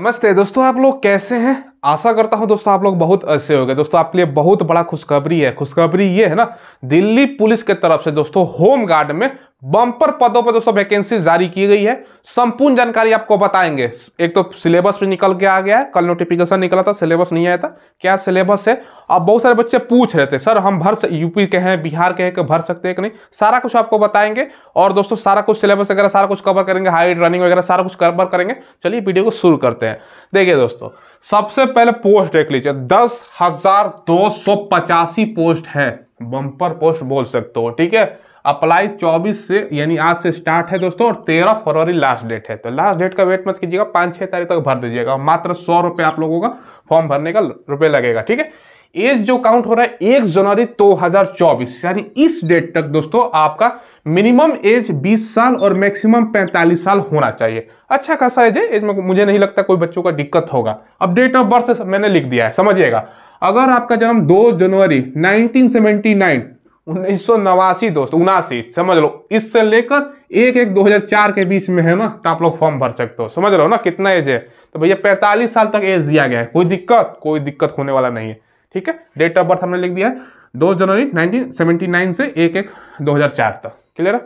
नमस्ते दोस्तों आप लोग कैसे हैं आशा करता हूं दोस्तों आप लोग बहुत ऐसे हो गए दोस्तों आपके लिए बहुत बड़ा खुशखबरी है खुशखबरी ये है ना दिल्ली पुलिस के तरफ से दोस्तों होम गार्ड में बम्पर पदों पर दोस्तों वैकेंसी जारी की गई है संपूर्ण जानकारी आपको बताएंगे एक तो सिलेबस भी निकल के आ गया है कल नोटिफिकेशन निकला था सिलेबस नहीं आया था क्या सिलेबस है अब बहुत सारे बच्चे पूछ रहे थे सर हम भर यूपी के हैं बिहार के हैं कि भर सकते हैं कि नहीं सारा कुछ आपको बताएंगे और दोस्तों सारा कुछ सिलेबस वगैरह सारा कुछ कवर करेंगे हाइट रनिंग वगैरह सारा कुछ कवर करेंगे चलिए वीडियो को शुरू करते हैं देखिए दोस्तों सबसे पहले पोस्ट देख लीजिए दस हजार दो सौ पचासी पोस्ट है बम्पर पोस्ट बोल सकते हो ठीक है अप्लाई 24 से यानी आज से स्टार्ट है दोस्तों और 13 फरवरी लास्ट डेट है तो लास्ट डेट का वेट मत कीजिएगा पांच छह तारीख तक भर दीजिएगा मात्र सौ रुपये आप लोगों का फॉर्म भरने का रुपए लगेगा ठीक है एज जो काउंट हो रहा है एक जनवरी 2024 यानी इस डेट तक दोस्तों आपका मिनिमम एज 20 साल और मैक्सिमम 45 साल होना चाहिए अच्छा खासा एज है एज में मुझे नहीं लगता कोई बच्चों का दिक्कत होगा अब डेट ऑफ बर्थ मैंने लिख दिया है समझिएगा अगर आपका जन्म 2 जनवरी 1979 उन्नीस सौ नवासी दोस्त उनासी समझ लो इससे लेकर एक एक 2004 के बीच में है ना तो आप लोग फॉर्म भर सकते हो समझ रहे हो ना कितना एज है तो भैया 45 साल तक एज दिया गया है कोई दिक्कत कोई दिक्कत होने वाला नहीं है ठीक है डेट ऑफ बर्थ हमने लिख दिया है दो जनवरी 1979 से एक एक 2004 तक क्लियर है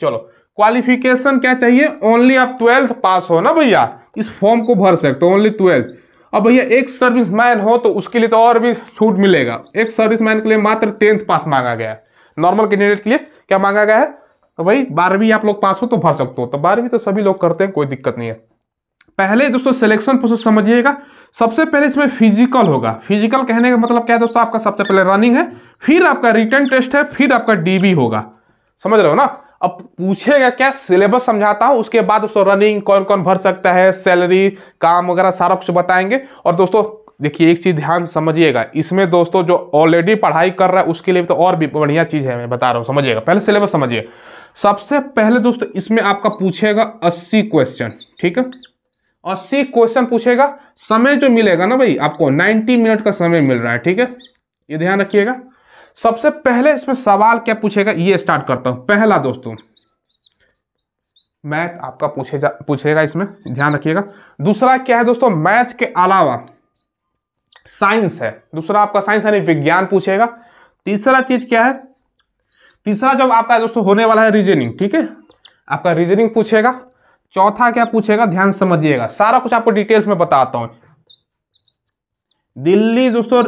चलो क्वालिफिकेशन क्या चाहिए ओनली आप ट्वेल्थ पास हो ना भैया इस फॉर्म को भर सकते हो ओनली ट्वेल्थ अब भैया एक सर्विस मैन हो तो उसके लिए तो और भी छूट मिलेगा एक सर्विस मैन के लिए मात्र टेंथ पास मांगा गया है नॉर्मल कैंडिडेट के लिए क्या मांगा गया है तो भाई बारहवीं आप लोग पास हो तो भर सकते हो तो बारहवीं तो सभी लोग करते हैं कोई दिक्कत नहीं है पहले दोस्तों सिलेक्शन प्रोसेस समझिएगा सबसे पहले इसमें फिजिकल होगा फिजिकल कहने का मतलब क्या है दोस्तों आपका सबसे पहले रनिंग है फिर आपका रिटर्न टेस्ट है फिर आपका डीबी होगा समझ रहे हो ना अब पूछेगा क्या सिलेबस समझाता हूँ उसके बाद दोस्तों रनिंग कौन कौन भर सकता है सैलरी काम वगैरह सारा कुछ बताएंगे और दोस्तों देखिए एक चीज़ ध्यान समझिएगा इसमें दोस्तों जो ऑलरेडी पढ़ाई कर रहा है उसके लिए तो और भी बढ़िया चीज़ है मैं बता रहा हूँ समझिएगा पहले सिलेबस समझिए सबसे पहले दोस्तों इसमें आपका पूछेगा अस्सी क्वेश्चन ठीक है अस्सी क्वेश्चन पूछेगा समय जो मिलेगा ना भाई आपको 90 मिनट का समय मिल रहा है ठीक है ये ध्यान रखिएगा सबसे पहले इसमें सवाल क्या पूछेगा ये स्टार्ट करता हूं पहला दोस्तों मैथ आपका पूछे जा पूछेगा इसमें ध्यान रखिएगा दूसरा क्या है दोस्तों मैथ के अलावा साइंस है दूसरा आपका साइंस यानी विज्ञान पूछेगा तीसरा चीज क्या है तीसरा जब आपका दोस्तों होने वाला है रीजनिंग ठीक है आपका रीजनिंग पूछेगा चौथा क्या पूछेगा ध्यान समझिएगा सारा कुछ आपको डिटेल्स में बताता हूं दिल्ली दोस्तों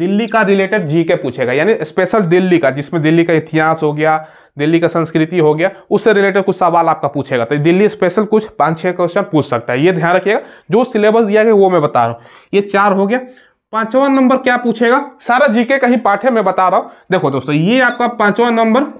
दिल्ली का रिलेटेड जीके पूछेगा यानी स्पेशल दिल्ली का जिसमें दिल्ली का इतिहास हो गया दिल्ली का संस्कृति हो गया उससे रिलेटेड कुछ सवाल आपका पूछेगा तो दिल्ली स्पेशल कुछ पांच छह क्वेश्चन पूछ सकता है ये ध्यान रखिएगा जो सिलेबस दिया गया वो मैं बता रहा हूँ ये चार हो गया पांचवा नंबर क्या पूछेगा सारा जीके का ही पाठ है मैं बता रहा हूँ देखो दोस्तों ये आपका पांचवा नंबर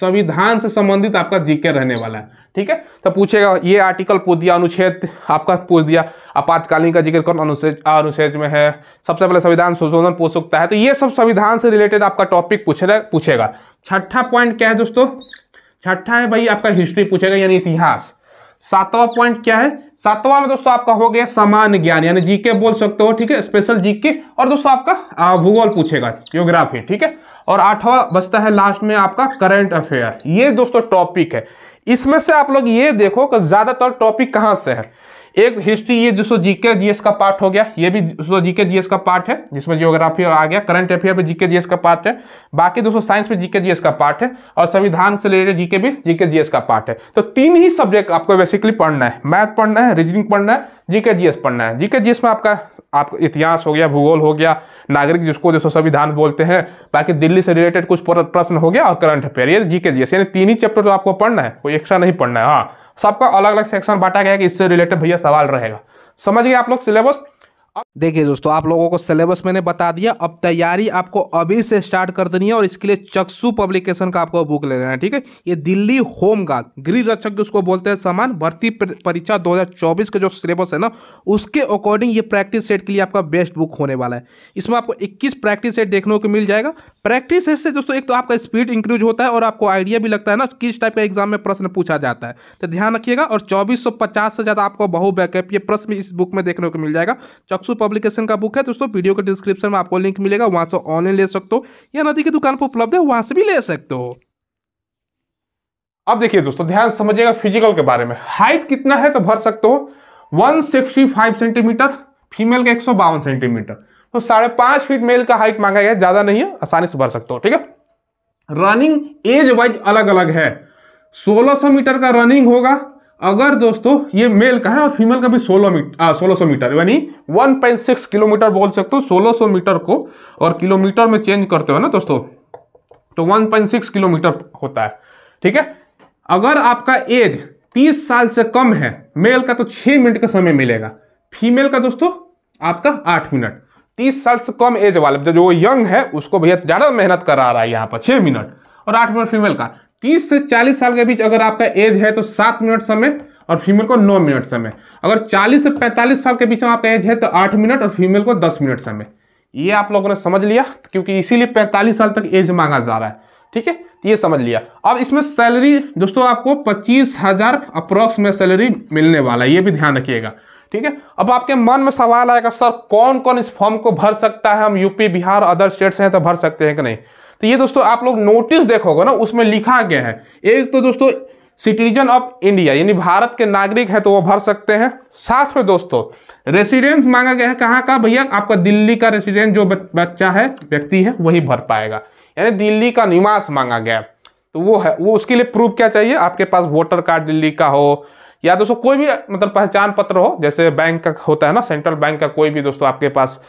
संविधान से संबंधित आपका जीके रहने वाला है ठीक है तो पूछेगा ये आर्टिकल पूछ दिया अनुच्छेद आपका पूछ दिया आपातकालीन का जिक्र कौन अनुच्छेद अनुच्छेद में है सबसे पहले संविधान संशोधन पूछ सकता है तो ये सब संविधान से रिलेटेड आपका टॉपिक पूछे पूछेगा छठा पॉइंट क्या है दोस्तों छठा है भाई आपका हिस्ट्री पूछेगा यानी इतिहास सातवां पॉइंट क्या है सातवां में दोस्तों आपका हो गया समान ज्ञान यानी जीके बोल सकते हो ठीक है स्पेशल जीके और दोस्तों आपका भूगोल पूछेगा ज्योग्राफी ठीक है और आठवां बचता है लास्ट में आपका करंट अफेयर ये दोस्तों टॉपिक है इसमें से आप लोग ये देखो कि ज़्यादातर टॉपिक कहां से है एक हिस्ट्री ये जो जीके जीएस का पार्ट हो गया ये भी दोस्तों जीके जीएस का पार्ट है जिसमें जियोग्राफी और आ गया करंट अफेयर पे जीके जीएस का पार्ट है बाकी दोस्तों साइंस पे जीके जीएस का पार्ट है और संविधान से रिलेटेड जीके भी जीके जीएस का पार्ट है तो तीन ही सब्जेक्ट आपको बेसिकली पढ़ना है मैथ पढ़ना है रीजनिंग पढ़ना है जीके जीएस पढ़ना है जीके जीएस में आपका आपका इतिहास हो गया भूगोल हो गया नागरिक जिसको दोस्तों संविधान बोलते हैं बाकी दिल्ली से रिलेटेड कुछ प्रश्न हो गया और करंट अफेयर ये जीके जीएस यानी तीन ही चैप्टर तो आपको पढ़ना है कोई एक्स्ट्रा नहीं पढ़ना है हाँ सबका अलग अलग सेक्शन बांटा गया कि इससे रिलेटेड भैया सवाल रहेगा समझ गए आप लोग सिलेबस देखिए दोस्तों आप लोगों को सिलेबस मैंने बता दिया अब तैयारी आपको अभी से स्टार्ट कर देनी है और इसके लिए चक्सु पब्लिकेशन का आपको बुक लेना है ठीक है ये दिल्ली होम गार्ड गृह रक्षक उसको बोलते हैं समान भर्ती परीक्षा 2024 का जो सिलेबस है ना उसके अकॉर्डिंग ये प्रैक्टिस सेट के लिए आपका बेस्ट बुक होने वाला है इसमें आपको इक्कीस प्रैक्टिस सेट देखने को मिल जाएगा प्रैक्टिस सेट से दोस्तों एक तो आपका स्पीड इंक्रीज होता है और आपको आइडिया भी लगता है ना किस टाइप का एग्जाम में प्रश्न पूछा जाता है तो ध्यान रखिएगा और चौबीस से ज़्यादा आपको बहु बैकअप ये प्रश्न इस बुक में देखने को मिल जाएगा वाक्सु पब्लिकेशन का बुक है दोस्तों वीडियो के डिस्क्रिप्शन में आपको लिंक मिलेगा वहां से ऑनलाइन ले सकते हो या नदी की दुकान पर उपलब्ध है वहां से भी ले सकते हो अब देखिए दोस्तों ध्यान समझिएगा फिजिकल के बारे में हाइट कितना है तो भर सकते हो वन सेंटीमीटर फीमेल का एक सेंटीमीटर तो साढ़े पांच फीट मेल का हाइट मांगा गया ज्यादा नहीं है आसानी से भर सकते हो ठीक है रनिंग एज वाइज अलग अलग है 1600 मीटर का रनिंग होगा अगर दोस्तों ये मेल का है और फीमेल का भी सोलह मीटर सोलह सौ मीटर यानी 1.6 किलोमीटर बोल सकते हो सोलह सौ मीटर को और किलोमीटर में चेंज करते हो ना दोस्तों तो 1.6 किलोमीटर होता है ठीक है अगर आपका एज 30 साल से कम है मेल का तो 6 मिनट का समय मिलेगा फीमेल का दोस्तों आपका 8 मिनट 30 साल से कम एज वाले जो यंग है उसको भैया ज़्यादा मेहनत करा रहा है यहाँ पर छह मिनट और आठ मिनट फीमेल का तीस से चालीस साल के बीच अगर आपका एज है तो सात मिनट समय और फीमेल को नौ मिनट समय अगर चालीस से पैंतालीस साल के बीच में आपका एज है तो आठ मिनट और फीमेल को दस मिनट समय ये आप लोगों ने समझ लिया क्योंकि इसीलिए पैंतालीस साल तक एज मांगा जा रहा है ठीक है तो ये समझ लिया अब इसमें सैलरी दोस्तों आपको पच्चीस हजार अप्रोक्स में सैलरी मिलने वाला है ये भी ध्यान रखिएगा ठीक है अब आपके मन में सवाल आएगा सर कौन कौन इस फॉर्म को भर सकता है हम यूपी बिहार अदर स्टेट से हैं तो भर सकते हैं कि नहीं तो ये दोस्तों आप लोग नोटिस देखोगे ना उसमें लिखा गया है एक तो दोस्तों सिटीजन ऑफ इंडिया यानी भारत के नागरिक है तो वो भर सकते हैं साथ में दोस्तों रेसिडेंस मांगा गया है कहाँ का भैया आपका दिल्ली का रेसिडेंस जो बच्चा है व्यक्ति है वही भर पाएगा यानी दिल्ली का निवास मांगा गया तो वो है वो उसके लिए प्रूफ क्या चाहिए आपके पास वोटर कार्ड दिल्ली का हो या दोस्तों कोई भी मतलब पहचान पत्र हो जैसे बैंक का होता है ना सेंट्रल बैंक का कोई भी दोस्तों आपके पास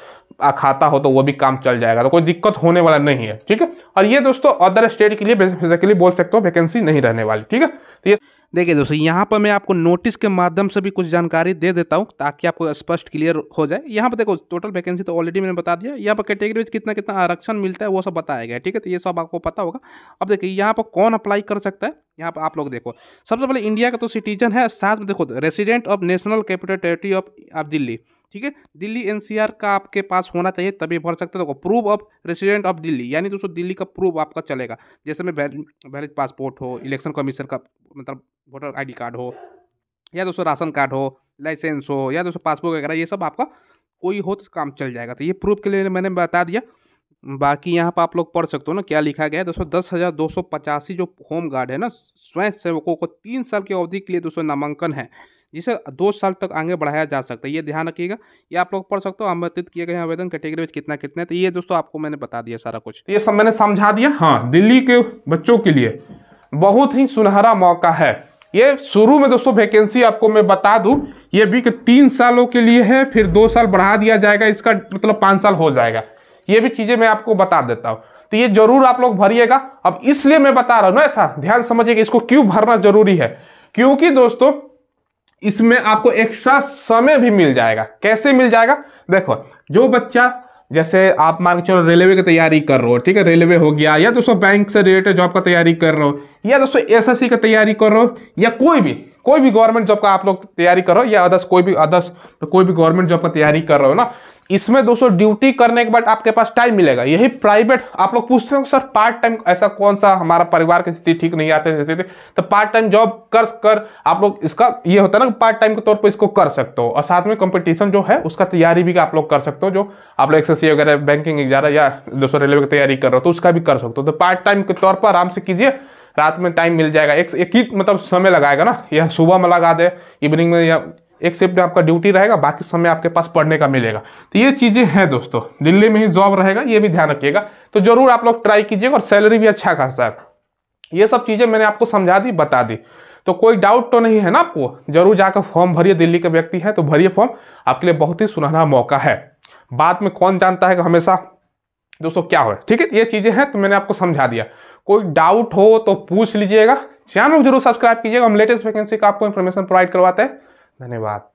खाता हो तो वो भी काम चल जाएगा तो कोई दिक्कत होने वाला नहीं है ठीक है और ये दोस्तों अदर स्टेट के लिए बेसिकली बोल सकते हो वैकेंसी नहीं रहने वाली ठीक है तो ये देखिए दोस्तों यहाँ पर मैं आपको नोटिस के माध्यम से भी कुछ जानकारी दे देता हूँ ताकि आपको स्पष्ट क्लियर हो जाए यहाँ पर देखो टोटल वैकेंसी तो ऑलरेडी मैंने बता दिया यहाँ पर कैटेगरी में कितना कितना आरक्षण मिलता है वो सब बताया गया ठीक है तो ये सब आपको पता होगा अब देखिए यहाँ पर कौन अप्लाई कर सकता है यहाँ पर आप लोग देखो सबसे पहले इंडिया का तो सिटीजन है साथ में देखो resident of national capital territory of Delhi ठीक है दिल्ली एनसीआर का आपके पास होना चाहिए तभी भर सकते हो proof of resident of Delhi यानी दोस्तों दिल्ली का प्रूफ आपका चलेगा जैसे में वैलिड पासपोर्ट हो इलेक्शन कमीशन का मतलब वोटर आई कार्ड हो या दोस्तों राशन कार्ड हो लाइसेंस हो या दोस्तों पासपोर्ट वगैरह ये सब आपका कोई हो तो काम चल जाएगा तो ये प्रूफ के लिए मैंने बता दिया बाकी यहाँ पर आप लोग पढ़ सकते हो ना क्या लिखा गया है दोस्तों दस हज़ार दो सौ पचासी जो होम गार्ड है ना स्वयं सेवकों को तीन साल की अवधि के लिए दोस्तों नामांकन है जिसे दो साल तक आगे बढ़ाया जा सकता है ये ध्यान रखिएगा ये आप लोग पढ़ सकते हो आमंत्रित किए गए आवेदन कैटेगरी में कितना कितने तो ये दोस्तों आपको मैंने बता दिया सारा कुछ ये सब मैंने समझा दिया हाँ दिल्ली के बच्चों के लिए बहुत ही सुनहरा मौका है ये शुरू में दोस्तों वैकेंसी आपको मैं बता दूं ये भी कि तीन सालों के लिए है फिर दो साल बढ़ा दिया जाएगा इसका मतलब पाँच साल हो जाएगा ये भी चीज़ें मैं आपको बता देता हूँ तो ये जरूर आप लोग भरिएगा अब इसलिए मैं बता रहा हूँ ना ऐसा ध्यान समझिएगा इसको क्यों भरना जरूरी है क्योंकि दोस्तों इसमें आपको एक्स्ट्रा समय भी मिल जाएगा कैसे मिल जाएगा देखो जो बच्चा जैसे आप मान के चलो रेलवे की तैयारी कर रहे हो ठीक है रेलवे हो गया या दोस्तों बैंक से रिलेटेड जॉब का तैयारी कर रहे हो या दोस्तों एसएससी का तैयारी कर रहे हो या कोई भी कोई भी गवर्नमेंट जॉब का आप लोग तैयारी करो या अदर्स कोई भी अदर्स तो कोई भी गवर्नमेंट जॉब का तैयारी कर रहे हो ना इसमें दोस्तों ड्यूटी करने के बाद आपके पास टाइम मिलेगा यही प्राइवेट आप लोग पूछते हो सर पार्ट टाइम ऐसा कौन सा हमारा परिवार की स्थिति ठीक नहीं आती स्थिति तो पार्ट टाइम जॉब कर कर आप लोग इसका ये होता है ना पार्ट टाइम के तौर पर इसको कर सकते हो और साथ में कंपटीशन जो है उसका तैयारी भी आप लोग कर सकते हो जो आप लोग एक्सएससी वगैरह बैंकिंग एग्जाम या दोस्तों रेलवे की तैयारी कर रहे हो तो उसका भी कर सकते हो तो पार्ट टाइम के तौर पर आराम से कीजिए रात में टाइम मिल जाएगा एक एक ही मतलब समय लगाएगा ना या सुबह में लगा दे इवनिंग में या एक शिफ्ट में आपका ड्यूटी रहेगा बाकी समय आपके पास पढ़ने का मिलेगा तो ये चीज़ें हैं दोस्तों दिल्ली में ही जॉब रहेगा ये भी ध्यान रखिएगा तो ज़रूर आप लोग ट्राई कीजिएगा और सैलरी भी अच्छा खासा है ये सब चीज़ें मैंने आपको समझा दी बता दी तो कोई डाउट तो नहीं है ना आपको जरूर जाकर फॉर्म भरिए दिल्ली के व्यक्ति है तो भरिए फॉर्म आपके लिए बहुत ही सुनहरा मौका है बाद में कौन जानता है कि हमेशा दोस्तों क्या हो ठीक है ये चीज़ें हैं तो मैंने आपको समझा दिया कोई डाउट हो तो पूछ लीजिएगा चैनल को जरूर सब्सक्राइब कीजिएगा हम लेटेस्ट वैकेंसी का आपको इन्फॉर्मेशन प्रोवाइड करवाते हैं धन्यवाद